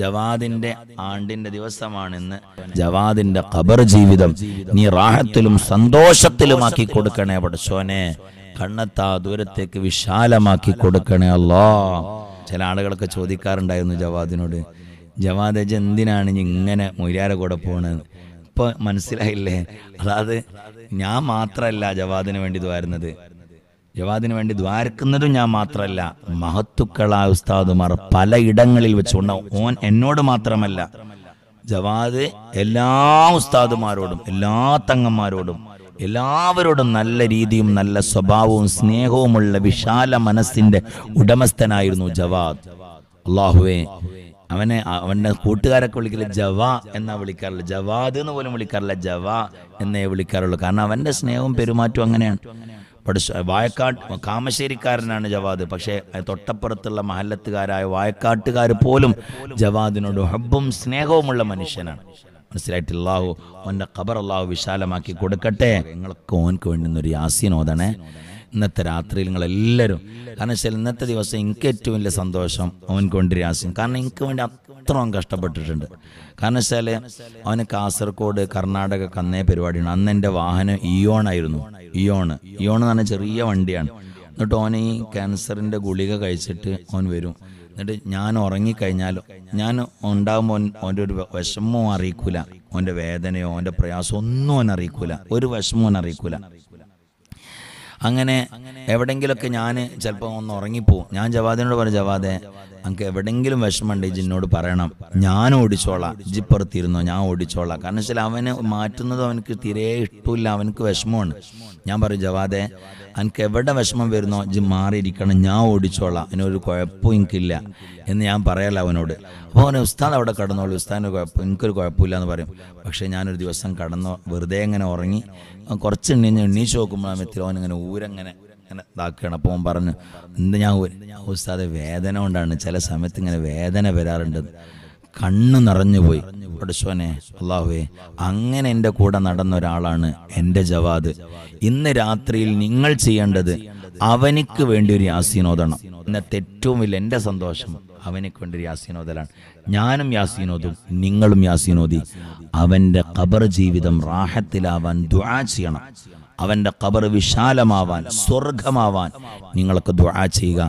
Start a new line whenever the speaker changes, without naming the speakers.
ജവാദിന്റെ ആണ്ടിന്റെ ദിവസമാണെന്ന് ജവാദിന്റെ ഖബർ ജീവിതം നീ റാഹത്തിലും സന്തോഷത്തിലുമാക്കി കൊടുക്കണേ പഠിച്ചോനെ കണ്ണത്താ ദൂരത്തേക്ക് വിശാലമാക്കി കൊടുക്കണേ അല്ലോ ചില ആളുകളൊക്കെ ചോദിക്കാറുണ്ടായിരുന്നു ജവാദിനോട് ജവാദ് എന്തിനാണ് ഇങ്ങനെ മൊയ്യാരെ കൂടെ പോണത് ഇപ്പൊ മനസ്സിലായില്ലേ അതായത് ഞാൻ മാത്രല്ല ജവാദിന് വേണ്ടി വരുന്നത് ജവാദിന് വേണ്ടി ദ്വാരക്കുന്നതും ഞാൻ മാത്രമല്ല മഹത്തുക്കളായ ഉസ്താദുമാർ പലയിടങ്ങളിൽ വെച്ചുകൊണ്ട് ഓൻ എന്നോട് മാത്രമല്ല ജവാദ് എല്ലാ ഉസ്താദുമാരോടും എല്ലാ തങ്ങന്മാരോടും എല്ലാവരോടും നല്ല രീതിയും നല്ല സ്വഭാവവും സ്നേഹവുമുള്ള വിശാല മനസ്സിന്റെ ഉടമസ്ഥനായിരുന്നു ജവാദ് അള്ളാഹുവേ അവനെ അവന്റെ കൂട്ടുകാരൊക്കെ വിളിക്കില്ല ജവാ എന്നാ വിളിക്കാറില്ല ജവാദ് എന്ന് പോലും വിളിക്കാറില്ല ജവാ എന്നേ വിളിക്കാറുള്ളൂ കാരണം അവന്റെ സ്നേഹവും പെരുമാറ്റവും അങ്ങനെയാണ് പഠിച്ചു വായക്കാട്ട് കാമശ്ശേരിക്കാരനാണ് ജവാദ് പക്ഷേ തൊട്ടപ്പുറത്തുള്ള മഹല്ലത്തുകാരായ വായക്കാട്ടുകാർ പോലും ജവാദിനോട് ഹബ്ബും സ്നേഹവുമുള്ള മനുഷ്യനാണ് മനസ്സിലായിട്ടില്ലാവോ ഓൻ്റെ ഖബർ അള്ളാഹു വിശാലമാക്കി കൊടുക്കട്ടെ നിങ്ങൾക്ക് ഓൻക്ക് വേണ്ടി ഒരു യാസീൻ ഇന്നത്തെ രാത്രിയിൽ നിങ്ങളെല്ലാവരും കാരണം വെച്ചാൽ ഇന്നത്തെ ദിവസം എനിക്ക് ഏറ്റവും വലിയ സന്തോഷം വേണ്ടി ഒരു യാസീൻ കാരണം എനിക്ക് വേണ്ടി അത്രയും കഷ്ടപ്പെട്ടിട്ടുണ്ട് കാരണം വെച്ചാൽ അവന് കാസർഗോഡ് കർണാടക കന്നേ പരിപാടിയാണ് അന്ന് എൻ്റെ വാഹനം ഇയോണായിരുന്നു ഇയോണ് ഇയോൺ എന്ന് പറഞ്ഞാൽ ചെറിയ വണ്ടിയാണ് എന്നിട്ട് ഓൻ ഈ ക്യാൻസറിൻ്റെ ഗുളിക കഴിച്ചിട്ട് ഓൻ വരും എന്നിട്ട് ഞാൻ ഉറങ്ങിക്കഴിഞ്ഞാലും ഞാൻ ഉണ്ടാകുമ്പോൾ ഓൻ്റെ ഒരു വിഷമവും അറിയിക്കൂല ഓൻ്റെ വേദനയോ ഓൻ്റെ പ്രയാസമോ ഒന്നും ഓൻ അറിയിക്കൂല ഒരു വിഷമവും അറിയിക്കൂല അങ്ങനെ എവിടെങ്കിലൊക്കെ ഞാൻ ചിലപ്പോൾ ഒന്ന് ഉറങ്ങിപ്പോവും ഞാൻ ജവാദിനോട് പറഞ്ഞു ജവാദേ നമുക്ക് എവിടെങ്കിലും വിഷമമുണ്ട് ജിന്നോട് പറയണം ഞാൻ ഓടിച്ചോളാം ജിപ്പുറത്തിരുന്നോ ഞാൻ ഓടിച്ചോളാം കാരണം വെച്ചാൽ അവനെ മാറ്റുന്നത് അവനക്ക് തീരെ ഇഷ്ടമില്ല അവനക്ക് വിഷമമാണ് ഞാൻ പറയും ജവാദേ എനിക്ക് എവിടെ വിഷമം വരുന്നോ ജി മാറിയിരിക്കണം ഞാൻ ഓടിച്ചോളാം അതിനൊരു കുഴപ്പവും എനിക്കില്ല എന്ന് ഞാൻ പറയല അവനോട് അപ്പോൾ അവനെ ഉസ്താദ് അവിടെ കടന്നോളൂ ഉസ്താദിന് കുഴപ്പം എനിക്കൊരു കുഴപ്പമില്ല എന്ന് പറയും പക്ഷേ ഞാനൊരു ദിവസം കടന്നോ വെറുതെ ഇങ്ങനെ ഉറങ്ങി കുറച്ച് എണ്ണീച്ച് നോക്കുമ്പോഴാണ് അവൻ അവനിങ്ങനെ ഊരങ്ങനെ ഇങ്ങനെ ഇതാക്കുകയാണ് അപ്പോൾ അവൻ പറഞ്ഞു എന്ത് ഞാൻ ഉസ്താദെ വേദന കൊണ്ടാണ് ചില സമയത്ത് ഇങ്ങനെ വേദന വരാറുണ്ട് കണ്ണ് പോയി പഠിച്ചോനെ അള്ളാഹുവേ അങ്ങനെ എൻ്റെ കൂടെ നടന്ന ഒരാളാണ് എൻ്റെ ജവാദ് ഇന്ന് രാത്രിയിൽ നിങ്ങൾ ചെയ്യേണ്ടത് അവനിക്ക് വേണ്ടി ഒരു യാസീനോദണം ഇന്നത്തെ ഏറ്റവും ഇല്ല എൻ്റെ സന്തോഷം അവനിക്ക് വേണ്ടി യാസീനോദലാണ് ഞാനും യാസീനോദും നിങ്ങളും യാസീനോദി അവൻ്റെ ഖബർ ജീവിതം റാഹത്തിലാവാൻ ദുആ ചെയ്യണം അവൻ്റെ കബർ വിശാലമാവാൻ സ്വർഗമാവാൻ നിങ്ങൾക്ക് ദുആ ചെയ്യുക